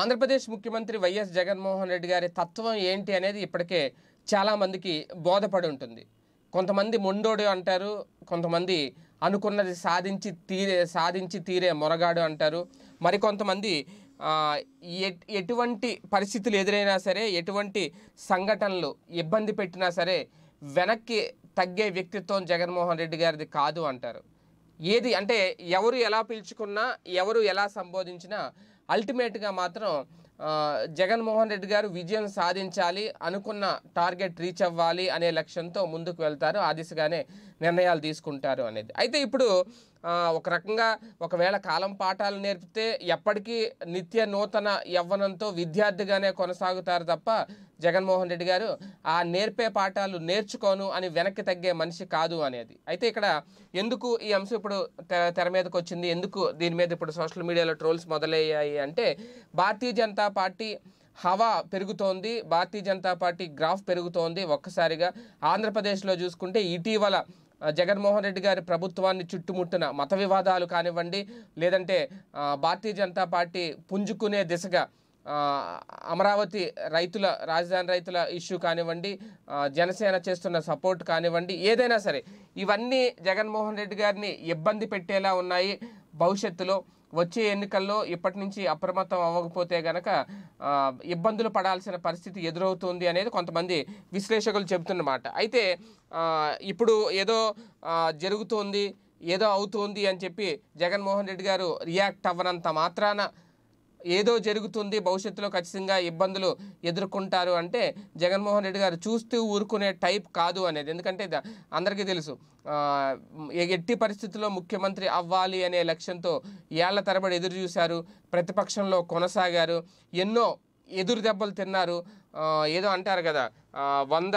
ఆంధ్రప్రదేశ్ ముఖ్యమంత్రి వైఎస్ జగన్మోహన్ రెడ్డి గారి తత్వం ఏంటి అనేది ఇప్పటికే చాలామందికి బోధపడి ఉంటుంది కొంతమంది మొండోడు అంటారు కొంతమంది అనుకున్నది సాధించి తీరే సాధించి తీరే మొరగాడు అంటారు మరికొంతమంది ఎటువంటి పరిస్థితులు ఎదురైనా సరే ఎటువంటి సంఘటనలు ఇబ్బంది పెట్టినా సరే వెనక్కి తగ్గే వ్యక్తిత్వం జగన్మోహన్ రెడ్డి గారిది కాదు అంటారు ఏది అంటే ఎవరు ఎలా పిలుచుకున్నా ఎవరు ఎలా సంబోధించినా అల్టిమేట్గా మాత్రం జగన్మోహన్ రెడ్డి గారు విజయం సాధించాలి అనుకున్న టార్గెట్ రీచ్ అవ్వాలి అనే లక్ష్యంతో ముందుకు వెళ్తారు ఆ దిశగానే నిర్ణయాలు తీసుకుంటారు అనేది అయితే ఇప్పుడు ఒక రకంగా ఒకవేళ కాలం పాఠాలు నేర్పితే ఎప్పటికీ నిత్య నూతన యవ్వనంతో విద్యార్థిగానే కొనసాగుతారు తప్ప జగన్మోహన్ రెడ్డి గారు ఆ నేర్పే పాఠాలు నేర్చుకోను అని వెనక్కి తగ్గే మనిషి కాదు అనేది అయితే ఇక్కడ ఎందుకు ఈ అంశం ఇప్పుడు తెర మీదకి వచ్చింది ఎందుకు దీని మీద ఇప్పుడు సోషల్ మీడియాలో ట్రోల్స్ మొదలయ్యాయి అంటే భారతీయ జనతా పార్టీ హవా పెరుగుతోంది భారతీయ జనతా పార్టీ గ్రాఫ్ పెరుగుతోంది ఒక్కసారిగా ఆంధ్రప్రదేశ్లో చూసుకుంటే ఇటీవల జగన్మోహన్ రెడ్డి గారి ప్రభుత్వాన్ని చుట్టుముట్టిన మత వివాదాలు కానివ్వండి లేదంటే భారతీయ జనతా పార్టీ పుంజుకునే దిశగా అమరావతి రైతుల రాజధాని రైతుల ఇష్యూ కానివ్వండి జనసేన చేస్తున్న సపోర్ట్ కానివ్వండి ఏదైనా సరే ఇవన్నీ జగన్మోహన్ రెడ్డి గారిని ఇబ్బంది పెట్టేలా ఉన్నాయి భవిష్యత్తులో వచ్చే ఎన్నికల్లో ఇప్పటి నుంచి అప్రమత్తం అవ్వకపోతే గనక ఇబ్బందులు పడాల్సిన పరిస్థితి ఎదురవుతుంది అనేది కొంతమంది విశ్లేషకులు చెబుతున్నమాట అయితే ఇప్పుడు ఏదో జరుగుతోంది ఏదో అవుతోంది అని చెప్పి జగన్మోహన్ రెడ్డి గారు రియాక్ట్ అవ్వనంత మాత్రాన ఏదో జరుగుతుంది భవిష్యత్తులో ఖచ్చితంగా ఇబ్బందులు ఎదుర్కొంటారు అంటే జగన్మోహన్ రెడ్డి గారు చూస్తూ ఊరుకునే టైప్ కాదు అనేది ఎందుకంటే అందరికీ తెలుసు ఎట్టి పరిస్థితుల్లో ముఖ్యమంత్రి అవ్వాలి అనే లక్ష్యంతో ఏళ్ల తరబడి ఎదురు చూశారు ప్రతిపక్షంలో కొనసాగారు ఎన్నో ఎదురు దెబ్బలు తిన్నారు ఏదో అంటారు కదా వంద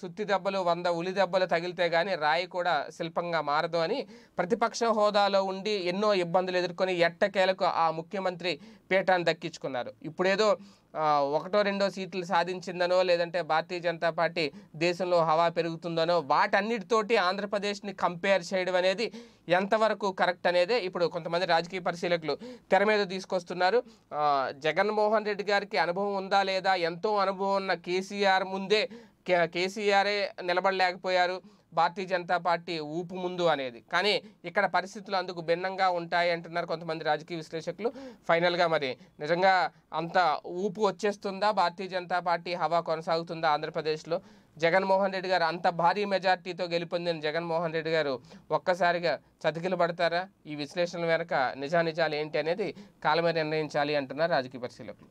సుత్తి దెబ్బలు వంద ఉలి దెబ్బలు తగిలితే కానీ రాయి కూడా శిల్పంగా మారదు అని ప్రతిపక్ష హోదాలో ఉండి ఎన్నో ఇబ్బందులు ఎదుర్కొని ఎట్టకేలకు ఆ ముఖ్యమంత్రి పీఠాన్ని దక్కించుకున్నారు ఇప్పుడేదో ఒకటో రెండో సీట్లు సాధించిందనో లేదంటే భారతీయ జనతా పార్టీ దేశంలో హవా పెరుగుతుందనో వాటన్నిటితోటి ఆంధ్రప్రదేశ్ని కంపేర్ చేయడం అనేది ఎంతవరకు కరెక్ట్ అనేదే ఇప్పుడు కొంతమంది రాజకీయ పరిశీలకులు తెర మీద తీసుకొస్తున్నారు జగన్మోహన్ రెడ్డి గారికి అనుభవం ఉందా లేదా ఎంతో అనుభవం ఉన్న కేసీఆర్ ముందే కేసీఆరే నిలబడలేకపోయారు భారతీయ జనతా పార్టీ ఊపు ముందు అనేది కానీ ఇక్కడ పరిస్థితులు అందుకు భిన్నంగా ఉంటాయి అంటున్నారు కొంతమంది రాజకీయ విశ్లేషకులు ఫైనల్గా మరి నిజంగా అంత ఊపు వచ్చేస్తుందా భారతీయ జనతా పార్టీ హవా కొనసాగుతుందా ఆంధ్రప్రదేశ్లో జగన్మోహన్ రెడ్డి గారు అంత భారీ మెజార్టీతో గెలుపొందిన జగన్మోహన్ రెడ్డి గారు ఒక్కసారిగా చతికిలు పడతారా ఈ విశ్లేషణ వెనక నిజానిజాలు ఏంటి అనేది కాలమే నిర్ణయించాలి అంటున్నారు రాజకీయ పరిశీలకులు